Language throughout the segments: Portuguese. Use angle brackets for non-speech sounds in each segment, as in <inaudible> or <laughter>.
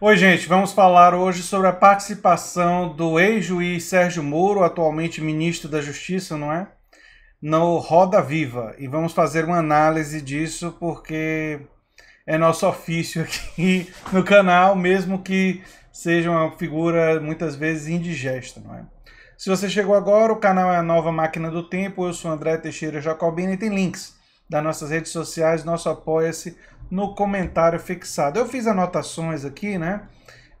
Oi, gente. Vamos falar hoje sobre a participação do ex-juiz Sérgio Moro, atualmente ministro da Justiça, não é? No Roda Viva. E vamos fazer uma análise disso porque é nosso ofício aqui <laughs> no canal, mesmo que seja uma figura muitas vezes indigesta, não é? Se você chegou agora, o canal é a Nova Máquina do Tempo. Eu sou André Teixeira Jacobina e tem links das nossas redes sociais, nosso apoia-se no comentário fixado. Eu fiz anotações aqui, né?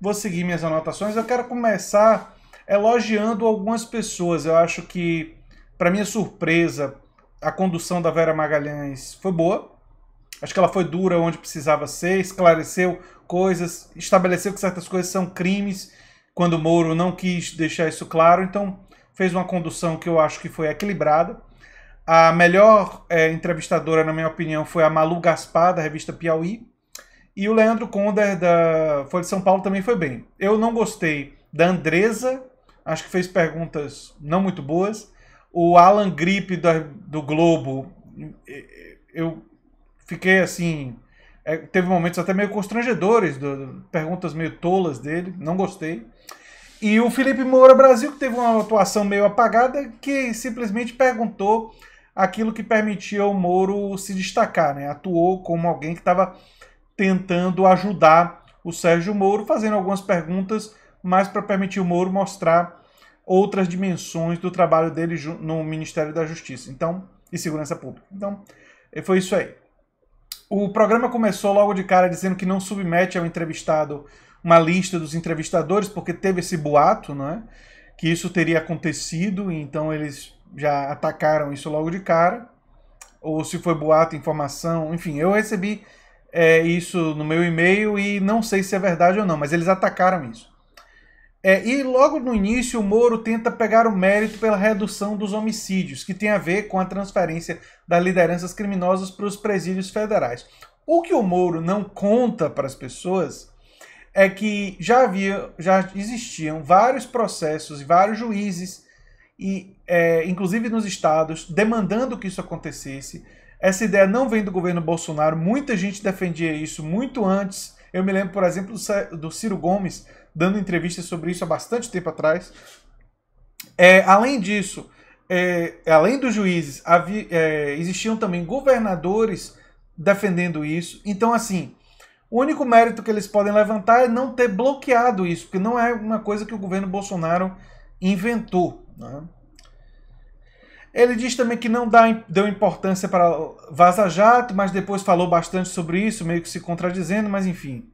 Vou seguir minhas anotações. Eu quero começar elogiando algumas pessoas. Eu acho que, para minha surpresa, a condução da Vera Magalhães foi boa. Acho que ela foi dura onde precisava ser, esclareceu coisas, estabeleceu que certas coisas são crimes, quando o Moro não quis deixar isso claro. Então, fez uma condução que eu acho que foi equilibrada. A melhor é, entrevistadora, na minha opinião, foi a Malu Gaspar, da revista Piauí. E o Leandro Conder, da Folha de São Paulo, também foi bem. Eu não gostei da Andresa, acho que fez perguntas não muito boas. O Alan Gripe, da, do Globo, eu fiquei assim. É, teve momentos até meio constrangedores, do, perguntas meio tolas dele, não gostei. E o Felipe Moura Brasil, que teve uma atuação meio apagada, que simplesmente perguntou aquilo que permitia o Moro se destacar, né? Atuou como alguém que estava tentando ajudar o Sérgio Moro, fazendo algumas perguntas, mas para permitir o Moro mostrar outras dimensões do trabalho dele no Ministério da Justiça, então, e Segurança Pública. Então, eh, foi isso aí. O programa começou logo de cara dizendo que não submete ao entrevistado uma lista dos entrevistadores, porque teve esse boato, não é? Que isso teria acontecido, então eles já atacaram isso logo de cara, ou se foi boato, informação, enfim, eu recebi é, isso no meu e-mail e não sei se é verdade ou não, mas eles atacaram isso. É, e logo no início, o Moro tenta pegar o mérito pela redução dos homicídios, que tem a ver com a transferência das lideranças criminosas para os presídios federais. O que o Moro não conta para as pessoas é que já havia, já existiam vários processos e vários juízes e é, inclusive nos estados, demandando que isso acontecesse. Essa ideia não vem do governo Bolsonaro, muita gente defendia isso muito antes. Eu me lembro, por exemplo, do Ciro Gomes dando entrevistas sobre isso há bastante tempo atrás. É, além disso, é, além dos juízes, havia, é, existiam também governadores defendendo isso. Então, assim, o único mérito que eles podem levantar é não ter bloqueado isso, porque não é uma coisa que o governo Bolsonaro inventou. Né? Ele diz também que não dá, deu importância para Vaza Jato, mas depois falou bastante sobre isso, meio que se contradizendo, mas enfim.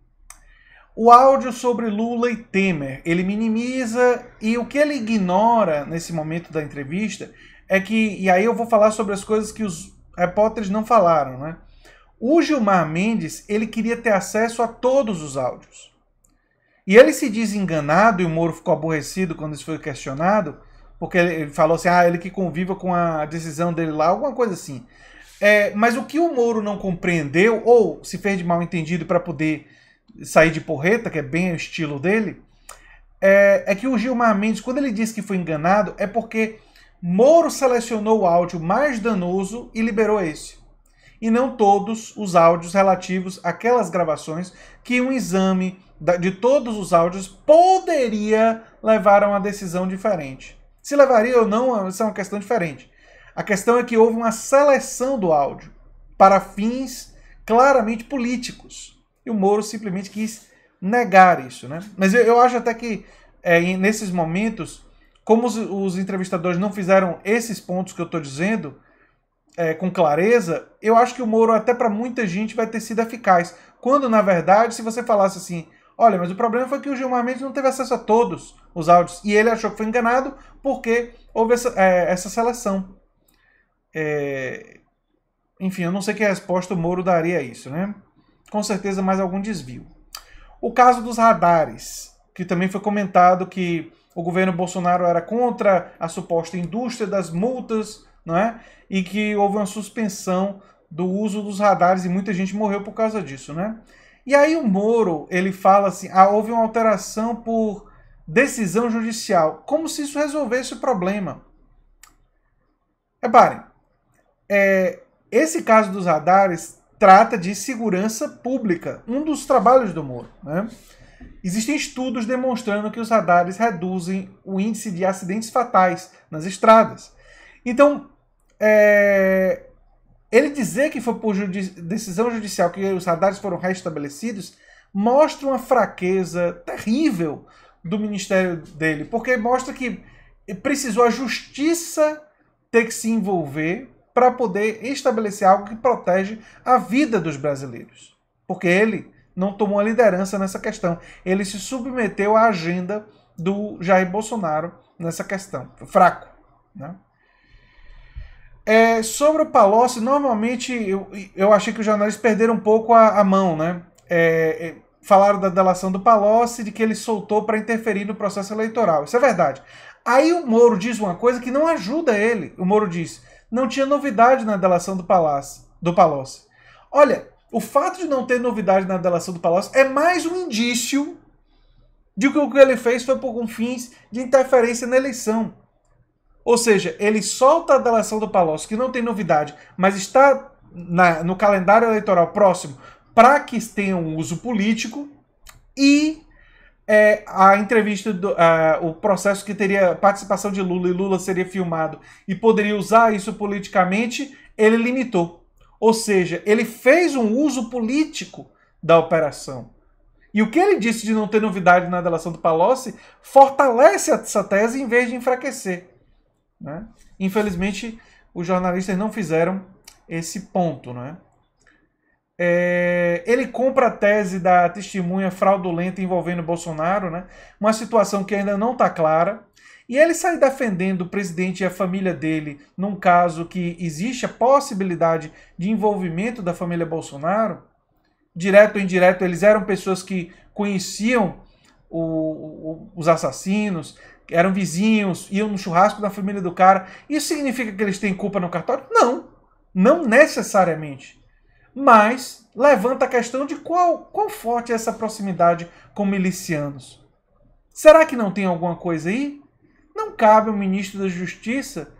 O áudio sobre Lula e Temer, ele minimiza e o que ele ignora nesse momento da entrevista é que, e aí eu vou falar sobre as coisas que os repórteres não falaram, né? O Gilmar Mendes, ele queria ter acesso a todos os áudios. E ele se diz enganado, e o Moro ficou aborrecido quando isso foi questionado, porque ele falou assim, ah, ele que conviva com a decisão dele lá, alguma coisa assim. É, mas o que o Moro não compreendeu, ou se fez de mal entendido para poder sair de porreta, que é bem o estilo dele, é, é, que o Gilmar Mendes, quando ele disse que foi enganado, é porque Moro selecionou o áudio mais danoso e liberou esse. E não todos os áudios relativos àquelas gravações que um exame de todos os áudios poderia levar a uma decisão diferente. Se levaria ou não, isso é uma questão diferente. A questão é que houve uma seleção do áudio para fins claramente políticos. E o Moro simplesmente quis negar isso. Né? Mas eu, eu acho até que é, nesses momentos, como os, os, entrevistadores não fizeram esses pontos que eu estou dizendo é, com clareza, eu acho que o Moro, até para muita gente, vai ter sido eficaz. Quando, na verdade, se você falasse assim, Olha, mas o problema foi que o Gilmar Mendes não teve acesso a todos os áudios. E ele achou que foi enganado porque houve essa, é, essa seleção. É... Enfim, eu não sei que resposta o Moro daria a isso, né? Com certeza mais algum desvio. O caso dos radares, que também foi comentado que o governo Bolsonaro era contra a suposta indústria das multas, não é? E que houve uma suspensão do uso dos radares e muita gente morreu por causa disso, né? E aí o Moro, ele fala assim, ah, houve uma alteração por decisão judicial, como se isso resolvesse o problema. Reparem, é, esse caso dos radares trata de segurança pública, um dos trabalhos do Moro. Né? Existem estudos demonstrando que os radares reduzem o índice de acidentes fatais nas estradas. Então, é, ele dizer que foi por judi decisão judicial que os radares foram restabelecidos mostra uma fraqueza terrível do ministério dele, porque mostra que precisou a justiça ter que se envolver para poder estabelecer algo que protege a vida dos brasileiros. Porque ele não tomou a liderança nessa questão. Ele se submeteu à agenda do Jair Bolsonaro nessa questão. Fraco. Né? É, sobre o Palocci, normalmente eu, eu achei que os jornalistas perderam um pouco a, a mão, né? É, é falaram da delação do Palocci, de que ele soltou para interferir no processo eleitoral. Isso é verdade. Aí o Moro diz uma coisa que não ajuda ele. O Moro diz: não tinha novidade na delação do, Palocci. Do Palocci. Olha, o fato de não ter novidade na delação do Palocci é mais um indício de que o que ele fez foi por fins de interferência na eleição. Ou seja, ele solta a delação do Palocci, que não tem novidade, mas está na, no calendário eleitoral próximo para que tenha um uso político e é, a entrevista, do, uh, o processo que teria participação de Lula e Lula seria filmado e poderia usar isso politicamente, ele limitou. Ou seja, ele fez um uso político da operação. E o que ele disse de não ter novidade na delação do Palocci fortalece essa tese em vez de enfraquecer. Né? Infelizmente, os jornalistas não fizeram esse ponto. Né? É, ele compra a tese da testemunha fraudulenta envolvendo Bolsonaro, né? uma situação que ainda não está clara. E ele sai defendendo o presidente e a família dele num caso que existe a possibilidade de envolvimento da família Bolsonaro. Direto ou indireto, eles eram pessoas que conheciam o, o, os assassinos, eram vizinhos, iam no churrasco da família do cara. Isso significa que eles têm culpa no cartório? Não, não necessariamente. Mas levanta a questão de qual, qual forte é essa proximidade com milicianos. Será que não tem alguma coisa aí? Não cabe ao ministro da Justiça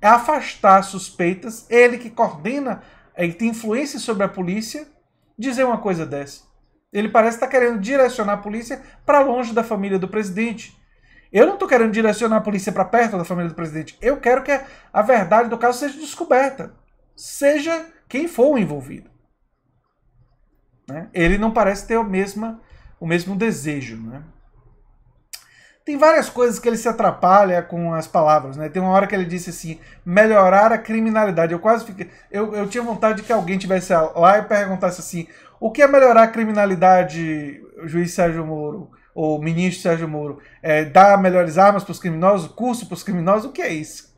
afastar suspeitas, ele que coordena, ele eh, tem influência sobre a polícia, dizer uma coisa dessa. Ele parece estar querendo direcionar a polícia para longe da família do presidente eu não estou querendo direcionar a polícia para perto da família do presidente. Eu quero que a verdade do caso seja descoberta, seja quem for o envolvido. Né? Ele não parece ter o mesmo, o mesmo desejo. Né? Tem várias coisas que ele se atrapalha com as palavras. Né? Tem uma hora que ele disse assim: melhorar a criminalidade. Eu quase fiquei. Eu, eu tinha vontade de que alguém tivesse lá e perguntasse assim: o que é melhorar a criminalidade, juiz Sérgio Moro? o ministro Sérgio Moro, é, dar melhores armas para os criminosos, curso para os criminosos, o que é isso?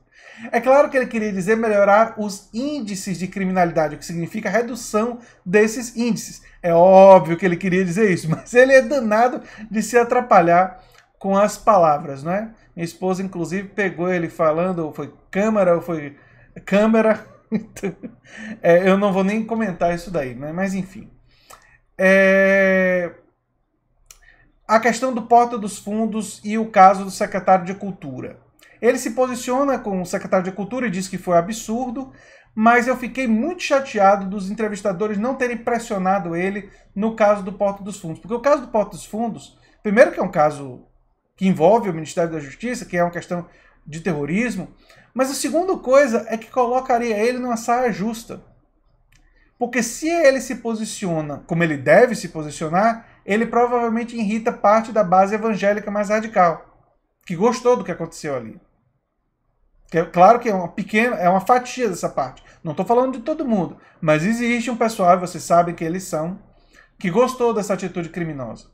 É claro que ele queria dizer melhorar os índices de criminalidade, o que significa redução desses índices. É óbvio que ele queria dizer isso, <laughs> mas ele é danado de se atrapalhar com as palavras, não é? Minha esposa, inclusive, pegou ele falando, ou foi câmara, ou foi câmera. <laughs> Então, é, eu não vou nem comentar isso daí, né? mas enfim. É a questão do Porta dos Fundos e o caso do secretário de Cultura. Ele se posiciona como o secretário de Cultura e diz que foi absurdo, mas eu fiquei muito chateado dos entrevistadores não terem pressionado ele no caso do Porta dos Fundos. Porque o caso do Porta dos Fundos, primeiro que é um caso que envolve o Ministério da Justiça, que é uma questão de terrorismo, mas a segunda coisa é que colocaria ele numa saia justa. Porque se ele se posiciona como ele deve se posicionar, ele provavelmente irrita parte da base evangélica mais radical, que gostou do que aconteceu ali. Que é, claro que é uma pequena, é uma fatia dessa parte. Não estou falando de todo mundo, mas existe um pessoal, vocês sabem que eles são, que gostou dessa atitude criminosa.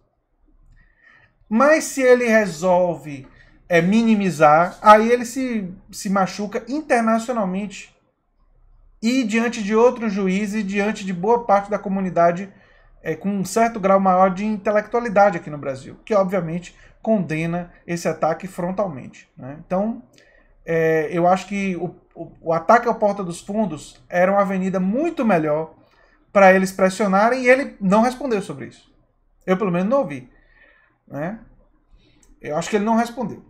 Mas se ele resolve é, minimizar, aí ele se, se machuca internacionalmente e diante de outros juízes e diante de boa parte da comunidade é, com um certo grau maior de intelectualidade aqui no Brasil, que obviamente condena esse ataque frontalmente. Né? Então, é, eu acho que o, o, o, ataque à porta dos fundos era uma avenida muito melhor para eles pressionarem e ele não respondeu sobre isso. Eu, pelo menos, não ouvi. Né? Eu acho que ele não respondeu.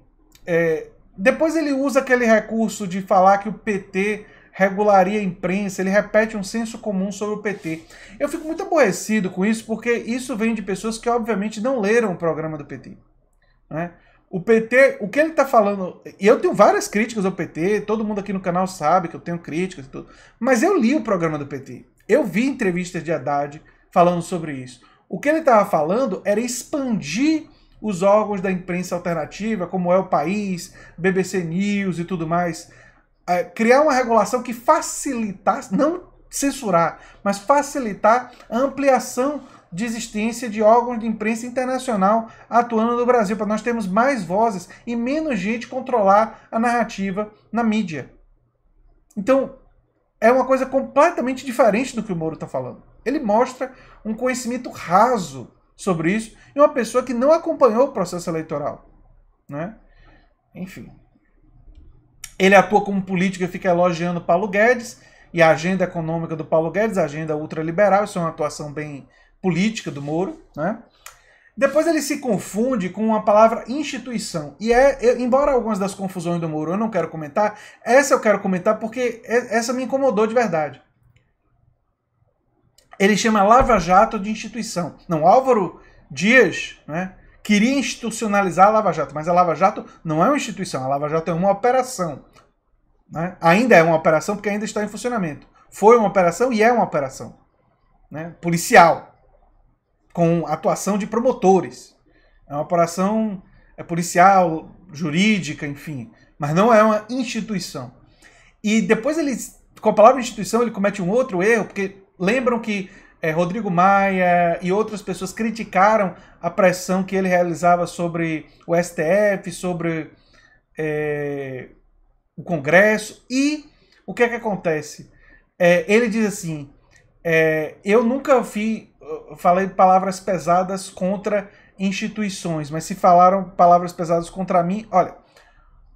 É, depois ele usa aquele recurso de falar que o PT regularia a imprensa, ele repete um senso comum sobre o PT. Eu fico muito aborrecido com isso, porque isso vem de pessoas que, obviamente, não leram o programa do PT. Né? O PT, o que ele está falando. E eu tenho várias críticas ao PT, todo mundo aqui no canal sabe que eu tenho críticas e tudo. Mas eu li o programa do PT. Eu vi entrevistas de Haddad falando sobre isso. O que ele estava falando era expandir os órgãos da imprensa alternativa, como é o País, BBC News e tudo mais é, criar uma regulação que facilitasse, não censurar, mas facilitar a ampliação de existência de órgãos de imprensa internacional atuando no Brasil, para nós termos mais vozes e menos gente controlar a narrativa na mídia. Então, é uma coisa completamente diferente do que o Moro está falando. Ele mostra um conhecimento raso sobre isso e uma pessoa que não acompanhou o processo eleitoral. Né? Enfim. Ele atua como político e fica elogiando Paulo Guedes e a agenda econômica do Paulo Guedes, a agenda ultraliberal, isso é uma atuação bem política do Moro, né? Depois ele se confunde com a palavra instituição. E é, eu, é, embora algumas das confusões do Moro eu não quero comentar, essa eu quero comentar porque é, essa me incomodou de verdade. Ele chama Lava Jato de instituição. Não, Álvaro Dias, né? queria institucionalizar a Lava Jato, mas a Lava Jato não é uma instituição, a Lava Jato é uma operação. Né? Ainda é uma operação porque ainda está em funcionamento. Foi uma operação e é uma operação né? policial, com atuação de promotores. É uma operação é policial, jurídica, enfim, mas não é uma instituição. E depois ele, com a palavra instituição, ele comete um outro erro, porque lembram que é, Rodrigo Maia e outras pessoas criticaram a pressão que ele realizava sobre o STF, sobre é, o Congresso. E o que é que acontece? É, ele diz assim: é, eu nunca vi, falei palavras pesadas contra instituições, mas se falaram palavras pesadas contra mim, olha,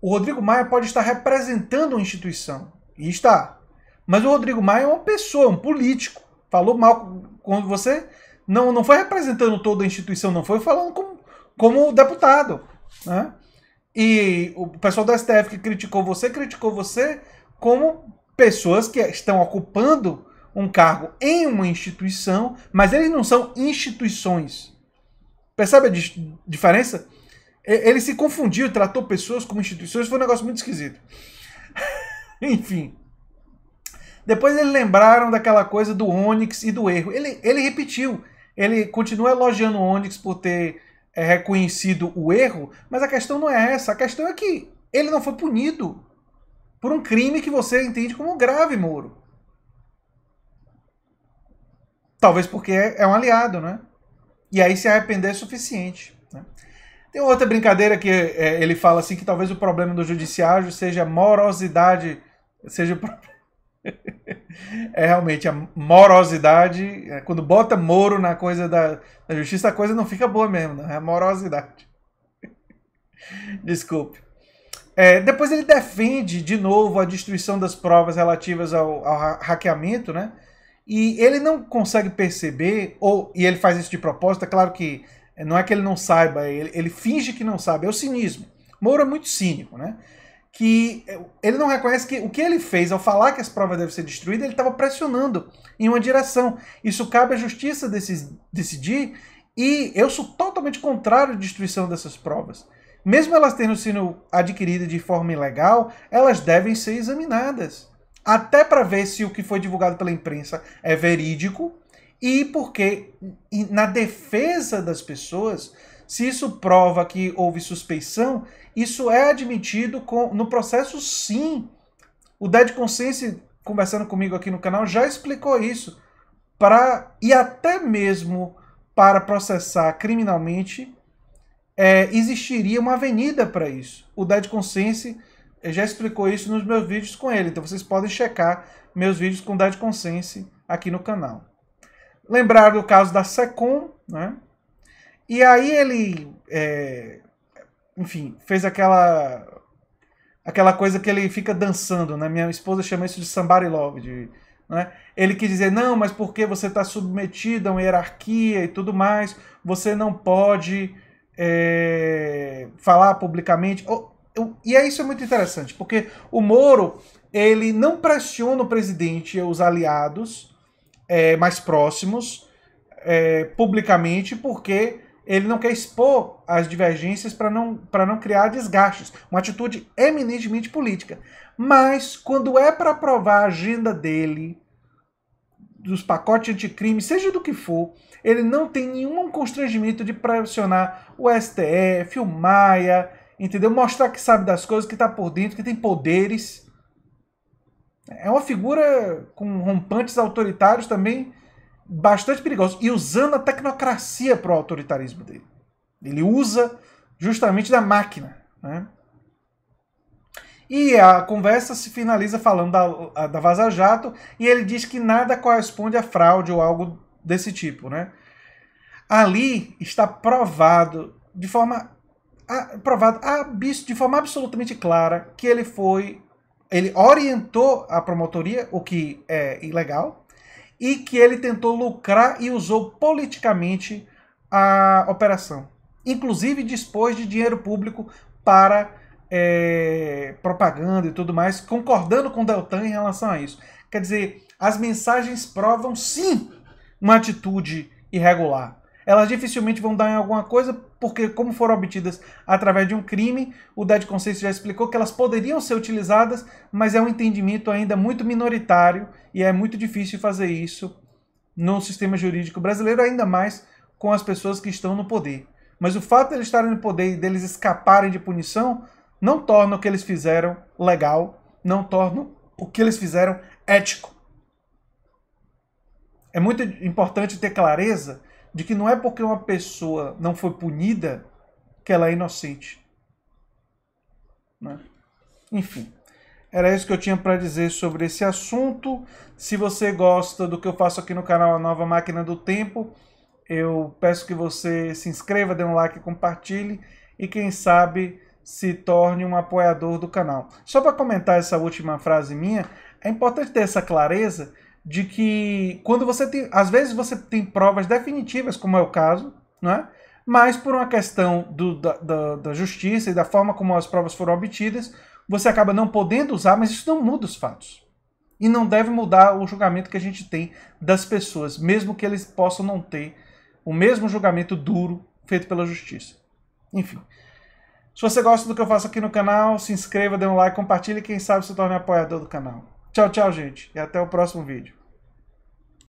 o Rodrigo Maia pode estar representando uma instituição, e está. Mas o Rodrigo Maia é uma pessoa, um político falou mal quando você não, não foi representando toda a instituição, não foi falando como, como deputado. Né? E o pessoal do STF que criticou você, criticou você como pessoas que estão ocupando um cargo em uma instituição, mas eles não são instituições. Percebe a diferença? Ele se confundiu, tratou pessoas como instituições, foi um negócio muito esquisito. <laughs> Enfim. Depois eles lembraram daquela coisa do Onix e do erro. Ele, ele repetiu. Ele continua elogiando o Onix por ter é, reconhecido o erro, mas a questão não é essa. A questão é que ele não foi punido por um crime que você entende como grave, Moro. Talvez porque é, é um aliado, né? E aí se arrepender é suficiente. Né? Tem outra brincadeira que é, ele fala assim que talvez o problema do judiciário seja morosidade, seja o problema <laughs> é realmente a morosidade. É, quando bota moro na coisa da, da justiça, a coisa não fica boa mesmo, não. Né? É a morosidade. <laughs> Desculpe. É, depois ele defende de novo a destruição das provas relativas ao, ao hackeamento, né? E ele não consegue perceber, ou e ele faz isso de propósito, é claro que é, não é que ele não saiba, ele, ele finge que não sabe, é o cinismo. Moro é muito cínico, né? que eh, ele não reconhece que o que ele fez ao falar que as provas devem ser destruídas, ele estava pressionando em uma direção. Isso cabe à justiça decidir, e eu sou totalmente contrário à destruição dessas provas. Mesmo elas tendo sido adquiridas de forma ilegal, elas devem ser examinadas. Até para ver se o que foi divulgado pela imprensa é verídico e porque, na defesa das pessoas, se isso prova que houve suspeição, isso é admitido com, no processo, sim. O Dead Consciência, conversando comigo aqui no canal, já explicou isso. Para, e até mesmo para processar criminalmente, é, existiria uma avenida para isso. O Dead Consciência eh, já explicou isso nos meus vídeos com ele, então vocês podem checar meus vídeos com Dead Consciência aqui no canal. Lembrar do caso da Secom, né? E aí ele é, enfim, fez aquela aquela coisa que ele fica dançando, né? Minha esposa chama isso de somebody love, de, né? Ele quis dizer, não, mas porque você está submetido a uma hierarquia e tudo mais, você não pode é, falar publicamente. E é isso é muito interessante, porque o Moro ele não pressiona o presidente e os aliados é, mais próximos é, publicamente, porque ele não quer expor as divergências para não, não criar desgastes. Uma atitude eminentemente política. Mas, quando é para aprovar a agenda dele, dos pacotes anticrime, seja do que for, ele não tem nenhum constrangimento de pressionar o STF, o Maia, entendeu? Mostrar que sabe das coisas, que está por dentro, que tem poderes. É uma figura com rompantes autoritários também bastante perigosos e usando a tecnocracia para o autoritarismo dele. Ele usa justamente da máquina. Né? E a conversa se finaliza falando da, da Vaza Jato e ele diz que nada corresponde a fraude ou algo desse tipo. Né? Ali está provado de forma provado de forma absolutamente clara que ele foi ele orientou a promotoria, o que é ilegal, e que ele tentou lucrar e usou politicamente a operação, inclusive dispôs de dinheiro público para é, propaganda e tudo mais, concordando com Deltan em relação a isso. Quer dizer, as mensagens provam sim uma atitude irregular. Elas dificilmente vão dar em alguma coisa porque como foram obtidas através de um crime, o Dead Conceito já explicou que elas poderiam ser utilizadas, mas é um entendimento ainda muito minoritário e é muito difícil fazer isso no sistema jurídico brasileiro, ainda mais com as pessoas que estão no poder. Mas o fato de eles estarem no poder e deles escaparem de punição não torna o que eles fizeram legal, não torna o que eles fizeram ético. É muito importante ter clareza de que não é porque uma pessoa não foi punida que ela é inocente. Né? Enfim, era isso que eu tinha para dizer sobre esse assunto. Se você gosta do que eu faço aqui no canal A Nova Máquina do Tempo, eu peço que você se inscreva, dê um like, compartilhe e quem sabe se torne um apoiador do canal. Só para comentar essa última frase minha, é importante ter essa clareza de que quando você tem, às vezes você tem provas definitivas, como é o caso, não é? Mas por uma questão do, da, da, da justiça e da forma como as provas foram obtidas, você acaba não podendo usar, mas isso não muda os fatos. E não deve mudar o julgamento que a gente tem das pessoas, mesmo que eles possam não ter o mesmo julgamento duro feito pela justiça. Enfim. Se você gosta do que eu faço aqui no canal, se inscreva, dê um like, compartilhe e quem sabe se torne apoiador do canal. Tchau, tchau, gente. E até o próximo vídeo.